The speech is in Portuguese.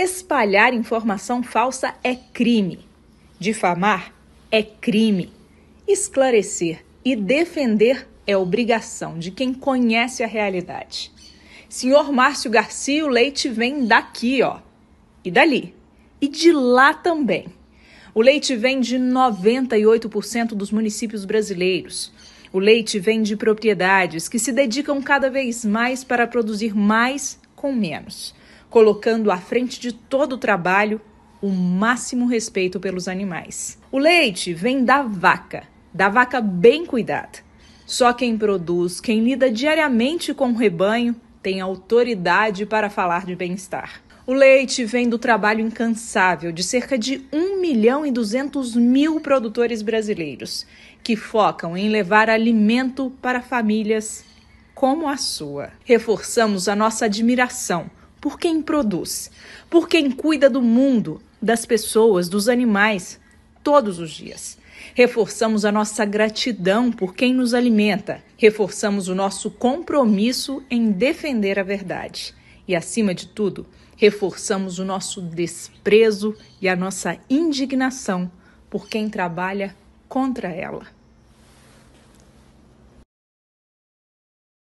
Espalhar informação falsa é crime. Difamar é crime. Esclarecer e defender é obrigação de quem conhece a realidade. Senhor Márcio Garcia, o leite vem daqui, ó, e dali, e de lá também. O leite vem de 98% dos municípios brasileiros. O leite vem de propriedades que se dedicam cada vez mais para produzir mais com menos colocando à frente de todo o trabalho o máximo respeito pelos animais. O leite vem da vaca, da vaca bem cuidada. Só quem produz, quem lida diariamente com o rebanho, tem autoridade para falar de bem-estar. O leite vem do trabalho incansável de cerca de 1 milhão e 200 mil produtores brasileiros, que focam em levar alimento para famílias como a sua. Reforçamos a nossa admiração por quem produz, por quem cuida do mundo, das pessoas, dos animais, todos os dias. Reforçamos a nossa gratidão por quem nos alimenta, reforçamos o nosso compromisso em defender a verdade e, acima de tudo, reforçamos o nosso desprezo e a nossa indignação por quem trabalha contra ela.